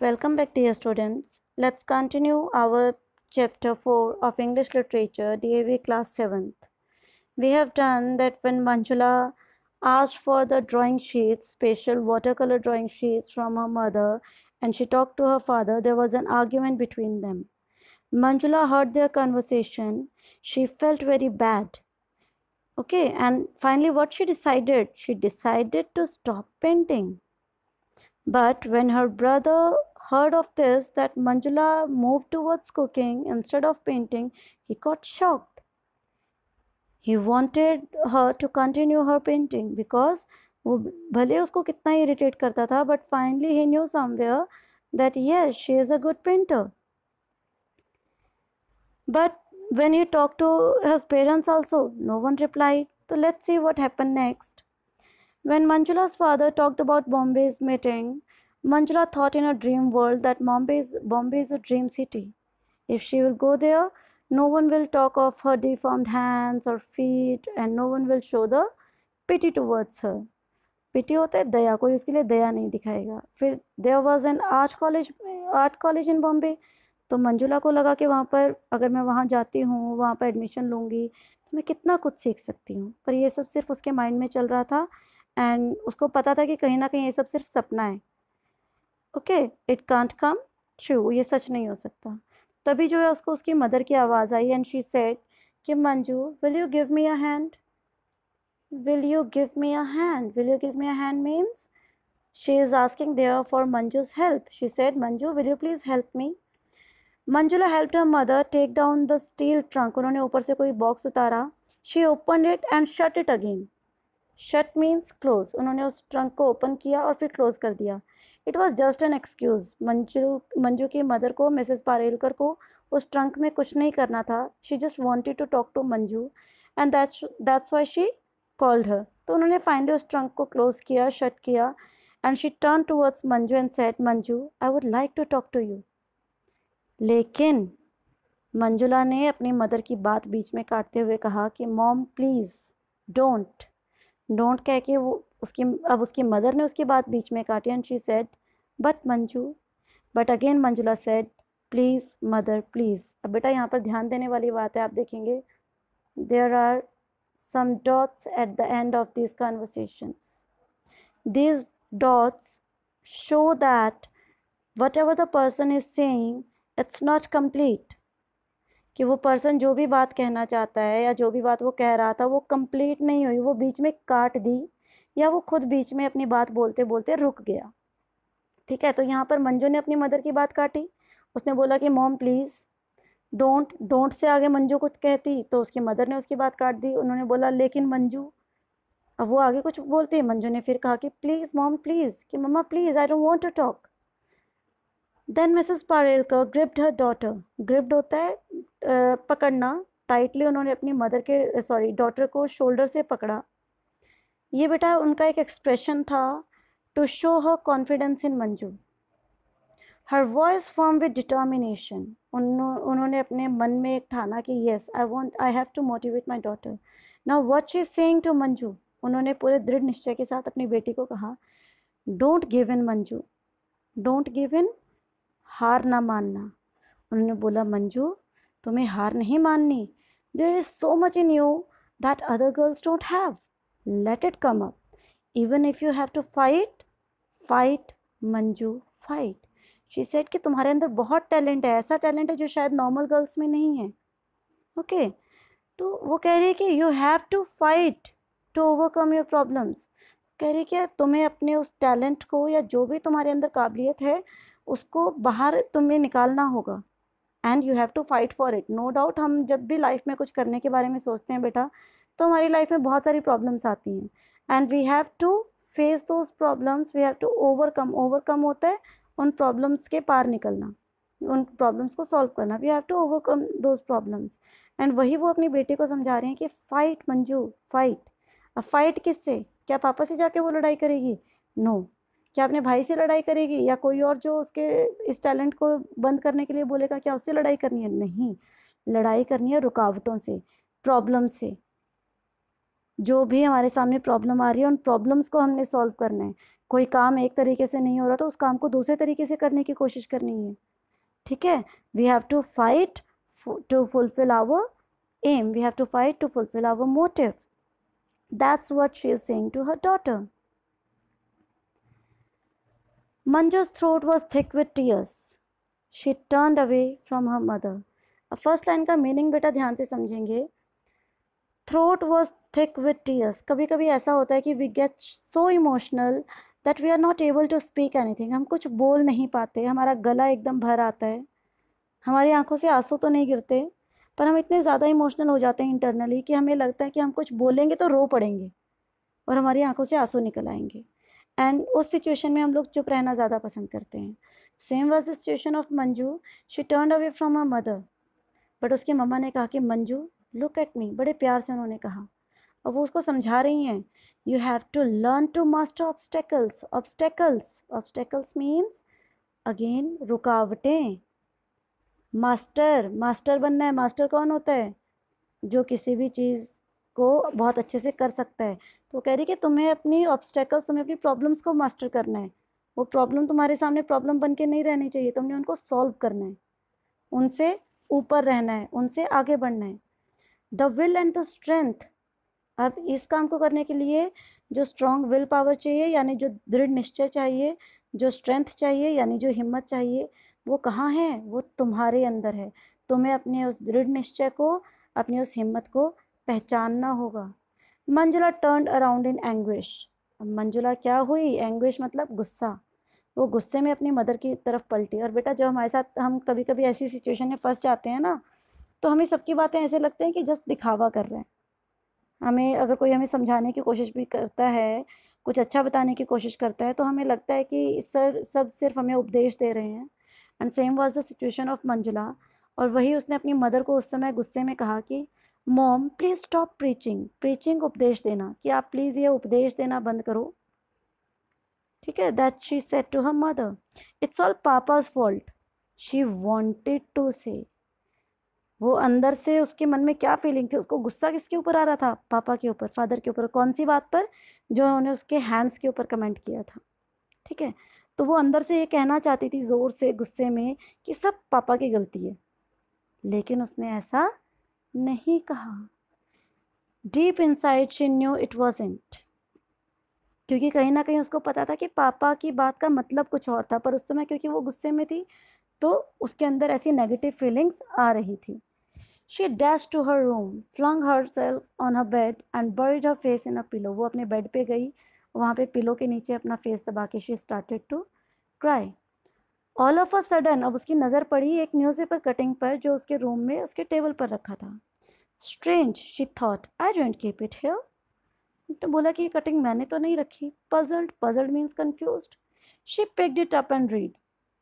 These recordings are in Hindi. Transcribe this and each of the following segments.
Welcome back dear students. Let's continue our chapter 4 of English literature DAV class 7th. We have done that when Manjula asked for the drawing sheets, special watercolor drawing sheets from her mother and she talked to her father, there was an argument between them. Manjula heard their conversation. She felt very bad. Okay, and finally what she decided? She decided to stop painting. But when her brother heard of this, that Manjula moved towards cooking instead of painting, he got shocked. He wanted her to continue her painting because वो भले उसको कितना इरिटेट करता था but finally he knew somewhere that yes she is a good painter but when he talked to his parents also no one replied so let's see what happened next When Manjula's father talked about Bombay's meeting, Manjula thought in a dream world that Bombay is, Bombay is a dream city. If she will go there, no one will talk of her deformed hands or feet and no one will show the pity towards her. Pity होता है दया कोई उसके लिए दया नहीं दिखाएगा फिर there was an art college art college in Bombay तो मंजुला को लगा कि वहाँ पर अगर मैं वहाँ जाती हूँ वहाँ पर एडमिशन लूँगी तो मैं कितना कुछ सीख सकती हूँ पर यह सब सिर्फ उसके माइंड में चल रहा था एंड उसको पता था कि कहीं ना कहीं ये सब सिर्फ सपना है okay it can't come true ये सच नहीं हो सकता तभी जो है उसको उसकी मदर की आवाज़ आई एंड शी सेड कि Manju will you give me a hand will you give me a hand will you give me a hand means she is asking there for Manju's help she said Manju will you please help me Manju Manjula help her mother take down the steel trunk उन्होंने ऊपर से कोई बॉक्स उतारा she open it and shut it again shut means close उन्होंने उस ट्रंक को ओपन किया और फिर क्लोज कर दिया it was just an excuse Manju Manju की मदर को मिसेस पारेलकर को उस ट्रंक में कुछ नहीं करना था she just wanted to talk to Manju and that's that's why she called her तो उन्होंने फाइनली उस ट्रंक को क्लोज किया शट किया and she turn towards Manju and said Manju I would like to talk to you लेकिन मंजुला ने अपनी मदर की बात बीच में काटते हुए कहा कि मॉम प्लीज़ डोंट डोंट कह के वो उसकी अब उसकी मदर ने उसकी बात बीच में काटी and she said but Manju but again Manjula said please mother please अब बेटा यहाँ पर ध्यान देने वाली बात है आप देखेंगे there are some dots at the end of this conversations dots show that whatever the person is saying it's not complete कि वो पर्सन जो भी बात कहना चाहता है या जो भी बात वो कह रहा था वो कंप्लीट नहीं हुई वो बीच में काट दी या वो खुद बीच में अपनी बात बोलते बोलते रुक गया ठीक है तो यहाँ पर मंजू ने अपनी मदर की बात काटी उसने बोला कि mom please don't don't say आगे मंजू कुछ कहती तो उसकी मदर ने उसकी बात काट दी उन्होंने बोला लेकिन मंजू अब वो आगे कुछ बोलती है मंजू ने फिर कहा कि प्लीज़ मॉम प्लीज़ कि मम्मा please I don't want to talk then Mrs Parelkar gripped her daughter gripped होता है पकड़ना टाइटली उन्होंने अपनी मदर के सॉरी डॉटर को शोल्डर से पकड़ा ये बेटा उनका एक एक्सप्रेशन था to show her confidence in Manju her voice form with determination उन्होंने अपने मन में एक ठाना कि yes I want I have to motivate my daughter now what she saying to Manju उन्होंने पूरे दृढ़ निश्चय के साथ अपनी बेटी को कहा don't give in Manju don't give in हार ना मानना उन्होंने बोला मंजू तुम्हें हार नहीं माननी there is so much in you that other girls don't have let it come up even if you have to fight fight Manju fight she said कि तुम्हारे अंदर बहुत टैलेंट है ऐसा टैलेंट है जो शायद नॉर्मल गर्ल्स में नहीं है ओके okay? तो वो कह रही है कि you have to fight to overcome your problems कह रही है कि तुम्हें अपने उस टैलेंट को या जो भी तुम्हारे अंदर काबिलियत है उसको बाहर तुम्हें निकालना होगा and you have to fight for it no doubt हम जब भी लाइफ में कुछ करने के बारे में सोचते हैं बेटा तो हमारी लाइफ में बहुत सारी प्रॉब्लम्स आती हैं and we have to face those problems we have to overcome overcome होता है उन प्रॉब्लम्स के पार निकलना उन प्रॉब्लम्स को सॉल्व करना we have to overcome those problems and वही वो अपनी बेटी को समझा रहे हैं कि फ़ाइट मंजू फाइट अब फाइट किससे क्या पापा से जाके वो लड़ाई करेगी नो no. क्या अपने भाई से लड़ाई करेगी या कोई और जो उसके इस टैलेंट को बंद करने के लिए बोलेगा क्या उससे लड़ाई करनी है नहीं लड़ाई करनी है रुकावटों से प्रॉब्लम से जो भी हमारे सामने प्रॉब्लम आ रही है उन प्रॉब्लम्स को हमने सॉल्व करना है कोई काम एक तरीके से नहीं हो रहा तो उस काम को दूसरे तरीके से करने की कोशिश करनी है ठीक है we have to fight to fulfil our aim we have to fight to fulfil our motive that's what she is saying to her daughter Manju's throat was thick with tears. She turned away from her mother. अब फर्स्ट लाइन का मीनिंग बेटा ध्यान से समझेंगे throat was thick with tears कभी कभी ऐसा होता है कि we get so emotional that we are not able to speak anything. हम कुछ बोल नहीं पाते हमारा गला एकदम भर आता है हमारी आंखों से आंसू तो नहीं गिरते पर हम इतने ज़्यादा इमोशनल हो जाते हैं इंटरनली कि हमें लगता है कि हम कुछ बोलेंगे तो रो पड़ेंगे और हमारी आंखों से आंसू निकल आएंगे एंड उस सिचुएशन में हम लोग चुप रहना ज़्यादा पसंद करते हैं same was the situation of Manju she turn away from a mother but उसके मम्मा ने कहा कि मंजू लुक एट मी बड़े प्यार से उन्होंने कहा और वो उसको समझा रही हैं you have to learn to master obstacles obstacles obstacles means again रुकावटें मास्टर मास्टर बनना है मास्टर कौन होता है जो किसी भी चीज़ को बहुत अच्छे से कर सकता है तो कह रही कि तुम्हें अपनी ऑब्स्टेकल्स तुम्हें अपनी प्रॉब्लम्स को मास्टर करना है वो प्रॉब्लम तुम्हारे सामने प्रॉब्लम बन के नहीं रहनी चाहिए तुमने उनको सॉल्व करना है उनसे ऊपर रहना है उनसे आगे बढ़ना है the will and the strength अब इस काम को करने के लिए जो स्ट्रॉन्ग विल पावर चाहिए यानी जो दृढ़ निश्चय चाहिए जो स्ट्रेंथ चाहिए यानी जो हिम्मत चाहिए वो कहाँ है वो तुम्हारे अंदर है तुम्हें अपने उस दृढ़ निश्चय को अपनी उस हिम्मत को पहचानना होगा Manjula turn around in anguish Manjula क्या हुई एंग्विश मतलब गुस्सा वो गुस्से में अपनी मदर की तरफ पलटी और बेटा जब हमारे साथ हम कभी कभी ऐसी सिचुएशन में फंस जाते हैं ना तो हमें सबकी बातें ऐसे लगते हैं कि जस्ट दिखावा कर रहे हैं हमें अगर कोई हमें समझाने की कोशिश भी करता है कुछ अच्छा बताने की कोशिश करता है तो हमें लगता है कि सर सब सिर्फ हमें उपदेश दे रहे हैं and same was the situation of Manjula और वही उसने अपनी मदर को उस समय गुस्से में कहा कि mom please stop preaching preaching उपदेश देना कि आप प्लीज़ ये उपदेश देना बंद करो ठीक है that she said to her mother it's all papa's fault she wanted to say वो अंदर से उसके मन में क्या फीलिंग थी उसको गुस्सा किसके ऊपर आ रहा था पापा के ऊपर फादर के ऊपर कौन सी बात पर जो उन्होंने उसके हैंड्स के ऊपर कमेंट किया था ठीक है तो वो अंदर से ये कहना चाहती थी ज़ोर से गुस्से में कि सब पापा की गलती है लेकिन उसने ऐसा नहीं कहा deep inside she knew it wasn't क्योंकि कहीं ना कहीं उसको पता था कि पापा की बात का मतलब कुछ और था पर उस समय क्योंकि वो गुस्से में थी तो उसके अंदर ऐसी नेगेटिव फीलिंग्स आ रही थी she dash to her room flung herself on her bed and buried her face in a pillow वो अपने बेड पे गई वहाँ पे पिलो के नीचे अपना फेस दबा के she started to cry all of a sudden अब उसकी नज़र पड़ी एक न्यूज़पेपर कटिंग पर जो उसके रूम में उसके टेबल पर रखा था strange she thought I don't keep it here तो बोला कि ये कटिंग मैंने तो नहीं रखी puzzled puzzled means confuse she picked it up and read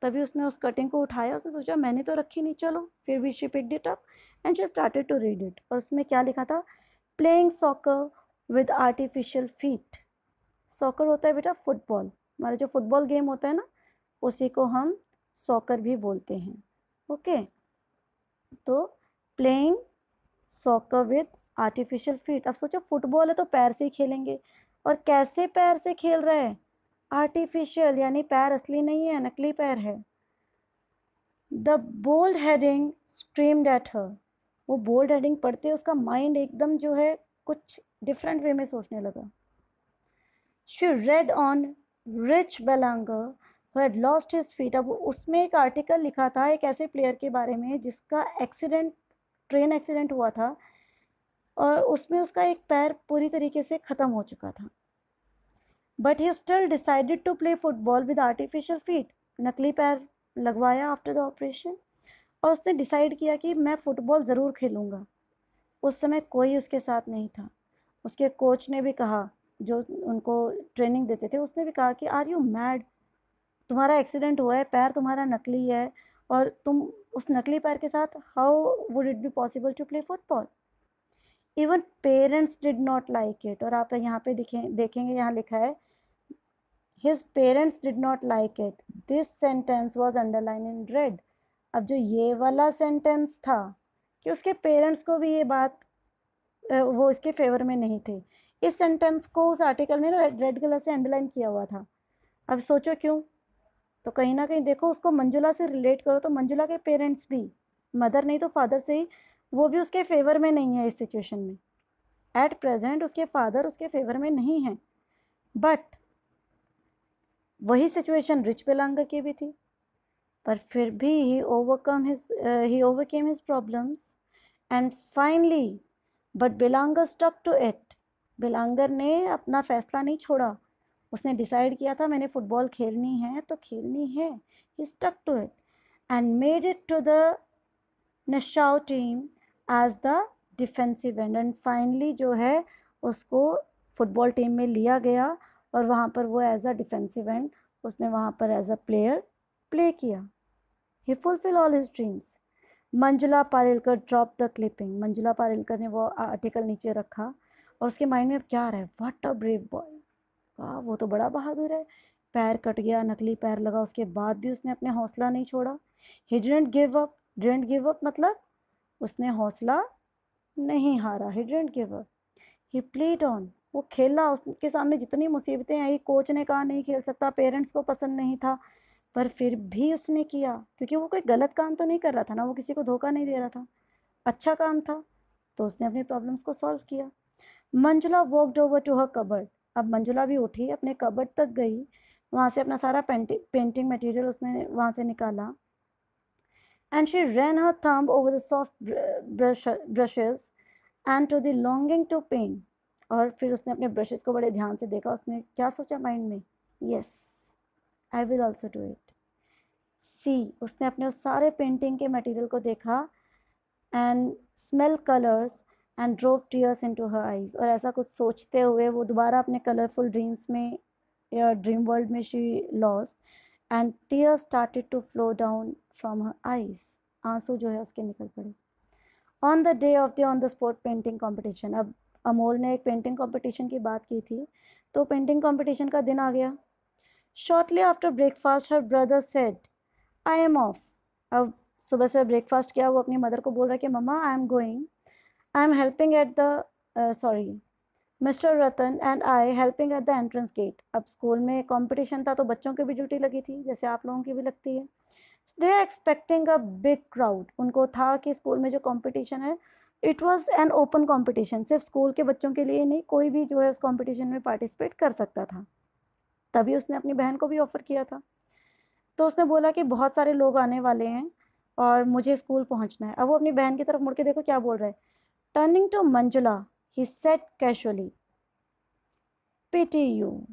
तभी उसने उस कटिंग को उठाया उसने सोचा मैंने तो रखी नहीं चलो फिर भी she picked it up and she started to read it और उसमें क्या लिखा था playing soccer with artificial feet soccer होता है बेटा फुटबॉल हमारा जो फुटबॉल गेम होता है ना उसी को हम सॉकर भी बोलते हैं ओके तो playing soccer with artificial feet अब सोचो फुटबॉल है तो पैर से ही खेलेंगे और कैसे पैर से खेल रहे हैं आर्टिफिशियल यानी पैर असली नहीं है नकली पैर है the bold heading screamed at her वो बोल्ड हेडिंग पढ़ते उसका माइंड एकदम जो है कुछ डिफरेंट वे में सोचने लगा she read on Rich Belanger who had lost his feet अब उसमें एक आर्टिकल लिखा था एक ऐसे प्लेयर के बारे में जिसका एक्सीडेंट ट्रेन एक्सीडेंट हुआ था और उसमें उसका एक पैर पूरी तरीके से ख़त्म हो चुका था but he still decided to play football with artificial feet नकली पैर लगवाया आफ्टर द ऑपरेशन और उसने डिसाइड किया कि मैं फ़ुटबॉल ज़रूर खेलूँगा उस समय कोई उसके साथ नहीं था उसके कोच ने भी कहा जो उनको ट्रेनिंग देते थे उसने भी कहा कि आर यू मैड तुम्हारा एक्सीडेंट हुआ है पैर तुम्हारा नकली है और तुम उस नकली पैर के साथ how would it be possible to play football even parents did not like it और आप यहाँ पे दिखें देखेंगे यहाँ लिखा है his parents did not like it this sentence was underline in red अब जो ये वाला सेंटेंस था कि उसके पेरेंट्स को भी ये बात वो इसके फेवर में नहीं थे इस सेंटेंस को उस आर्टिकल में रेड कलर से अंडरलाइन किया हुआ था अब सोचो क्यों तो कहीं ना कहीं देखो उसको मंजुला से रिलेट करो तो मंजुला के पेरेंट्स भी मदर नहीं तो फादर से ही वो भी उसके फेवर में नहीं है इस सिचुएशन में एट प्रेजेंट उसके फादर उसके फेवर में नहीं है बट वही सिचुएशन रिच बेलांगा की भी थी पर फिर भी he overcome his he overcame his problems and finally but Belanger stuck to it Belanger ने अपना फैसला नहीं छोड़ा उसने डिसाइड किया था मैंने फुटबॉल खेलनी है तो खेलनी है he stuck to it and made it to the national team as the defensive end and finally जो है उसको फुटबॉल टीम में लिया गया और वहाँ पर वो एज अ डिफेंसिव एंड उसने वहाँ पर एज अ प्लेयर प्ले किया he fulfil all his dreams Manjula Parelkar drop the clipping Manjula Parelkar ने वो आर्टिकल नीचे रखा और उसके माइंड में अब क्या आ रहा है व्हाट अ ब्रेव बॉय वाह वो तो बड़ा बहादुर है पैर कट गया नकली पैर लगा उसके बाद भी उसने अपने हौसला नहीं छोड़ा ही didn't give up didn't give up मतलब उसने हौसला नहीं हारा ही डेंट गिव अप ही प्लेड ऑन वो खेला उसके सामने जितनी मुसीबतें आई कोच ने कहा नहीं खेल सकता पेरेंट्स को पसंद नहीं था पर फिर भी उसने किया क्योंकि वो कोई गलत काम तो नहीं कर रहा था ना वो किसी को धोखा नहीं दे रहा था अच्छा काम था तो उसने अपनी प्रॉब्लम्स को सॉल्व किया Manjula walked over to her cupboard अब मंजुला भी उठी अपने कबर तक गई वहाँ से अपना सारा पेंटिंग पेंटिंग मटेरियल उसने वहाँ से निकाला and she ran her thumb over the soft brush, and to the longing to paint और फिर उसने अपने ब्रशेस को बड़े ध्यान से देखा उसने क्या सोचा माइंड में yes I will also do it see उसने अपने उस सारे पेंटिंग के मटेरियल को देखा and smell colours and drove tears in to her eyes और ऐसा कुछ सोचते हुए वो दोबारा अपने कलरफुल ड्रीम्स में या ड्रीम वर्ल्ड में she lost and tear started to flow down from her eyes आंसू जो है उसके निकल पड़े on the day of the on the spot painting competition अब अमोल ने एक पेंटिंग कॉम्पिटिशन की बात की थी तो पेंटिंग कॉम्पिटिशन का दिन आ गया shortly after breakfast her brother said I am off अब सुबह सुबह ब्रेकफास्ट किया वो अपनी मदर को बोल रहा है कि मम्मा I am going I am helping at the sorry mister Ratan and I helping at the entrance gate अब स्कूल में कॉम्पिटिशन था तो बच्चों की भी ड्यूटी लगी थी जैसे आप लोगों की भी लगती है they are expecting a big crowd उनको था कि स्कूल में जो कॉम्पिटिशन है it was an open competition सिर्फ स्कूल के बच्चों के लिए नहीं कोई भी जो है उस कॉम्पिटिशन में पार्टिसिपेट कर सकता था तभी उसने अपनी बहन को भी ऑफ़र किया था तो उसने बोला कि बहुत सारे लोग आने वाले हैं और मुझे स्कूल पहुंचना है अब वो अपनी बहन की तरफ मुड़ के देखो क्या बोल रहा है Turning to Manjula, he said casually, Pity you.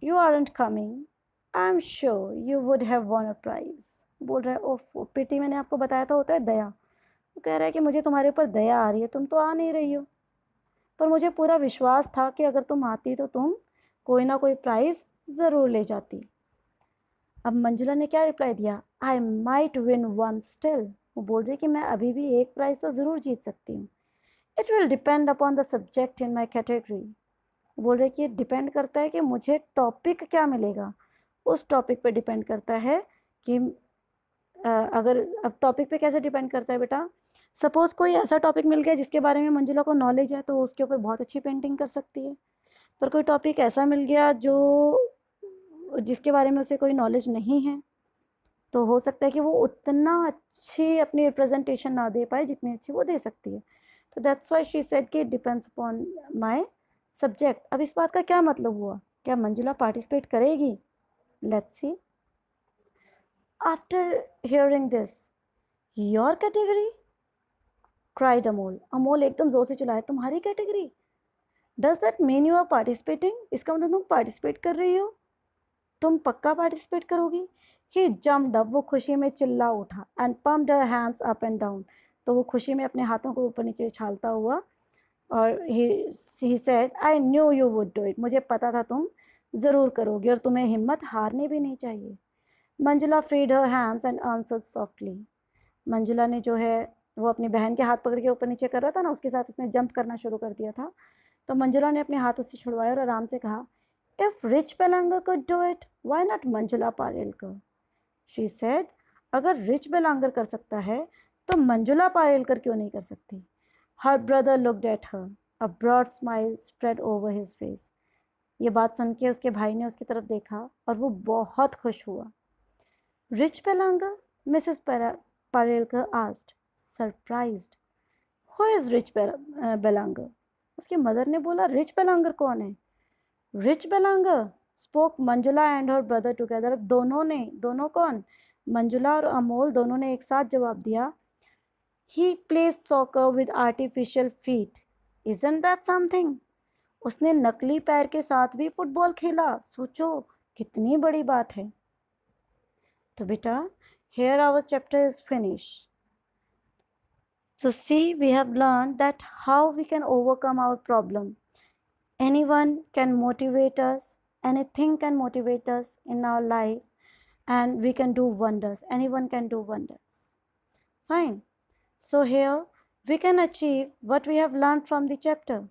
You aren't coming. I'm sure you would have won a prize. बोल रहा है ओफ पिटी मैंने आपको बताया था होता है दया वो कह रहा है कि मुझे तुम्हारे ऊपर दया आ रही है तुम तो आ नहीं रही हो पर मुझे पूरा विश्वास था कि अगर तुम आती तो तुम कोई ना कोई प्राइज़ ज़रूर ले जाती अब मंजुला ने क्या रिप्लाई दिया I might win one still वो बोल रही कि मैं अभी भी एक प्राइज़ तो ज़रूर जीत सकती हूँ it will depend upon the subject in my category बोल रहे कि ये डिपेंड करता है कि मुझे टॉपिक क्या मिलेगा उस टॉपिक पे डिपेंड करता है कि अगर अब टॉपिक पे कैसे डिपेंड करता है बेटा सपोज़ कोई ऐसा टॉपिक मिल गया जिसके बारे में मंजिला को नॉलेज है तो उसके ऊपर बहुत अच्छी पेंटिंग कर सकती है पर कोई टॉपिक ऐसा मिल गया जो जिसके बारे में उसे कोई नॉलेज नहीं है तो हो सकता है कि वो उतना अच्छी अपनी रिप्रेजेंटेशन ना दे पाए जितनी अच्छी वो दे सकती है तो दैट्स वाई शी सेट कि डिपेंड्स अपॉन माई सब्जेक्ट अब इस बात का क्या मतलब हुआ क्या मंजुला पार्टिसिपेट करेगी let's see after hearing this your category cried Amol Amol एकदम जोर से चलाए तुम्हारी category does that mean you are participating इसका मतलब तुम पार्टिसिपेट कर रही हो तुम पक्का पार्टिसिपेट करोगी ही जम डब वो खुशी में चिल्ला उठा and pump the hands up and down तो वो खुशी में अपने हाथों को ऊपर नीचे उछालता हुआ और he said I knew you would do it मुझे पता था तुम ज़रूर करोगे और तुम्हें हिम्मत हारनी भी नहीं चाहिए Manjula freed her hands and answer softly Manjula ने जो है वो अपनी बहन के हाथ पकड़ के ऊपर नीचे कर रहा था ना उसके साथ उसने जंप करना शुरू कर दिया था तो मंजुला ने अपने हाथ उससे छुड़वाया और आराम से कहा इफ़ रिच बेलांगा कर do it why not Manjula Parel को शी सेड अगर रिच बेलांगर कर सकता है तो मंजुला पारेलकर क्यों नहीं कर सकती her brother looked at her a broad smile spread over his face ये बात सुन के उसके भाई ने उसकी तरफ देखा और वो बहुत खुश हुआ Rich Belanger Mrs Parelkar asked surprised who is Rich Belanger उसके मदर ने बोला रिच बेलांगर कौन है Rich Belanger spoke Manjula and और ब्रदर टुगेदर दोनों ने दोनों कौन मंजुला और अमोल दोनों ने एक साथ जवाब दिया He plays soccer with artificial feet. Isn't that something? उसने नकली पैर के साथ भी फुटबॉल खेला सोचो कितनी बड़ी बात है तो बेटा here our chapter is finish so see we have learn that how we can overcome our problem anyone can motivate us anything can motivate us in our life and we can do wonders anyone can do wonders fine so here we can achieve what we have learned from the chapter.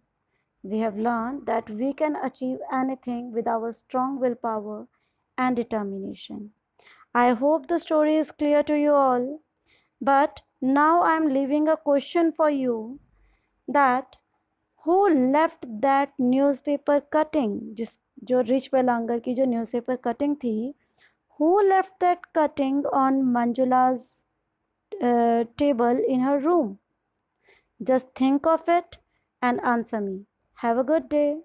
We have learned that we can achieve anything with our strong willpower and determination. I hope the story is clear to you all. But now I am leaving a question for you that who left that newspaper cutting Just जो रिच बेलांगर की जो newspaper cutting थी who left that cutting on Manjula's uh, table in her room. Just think of it and answer me. Have a good day.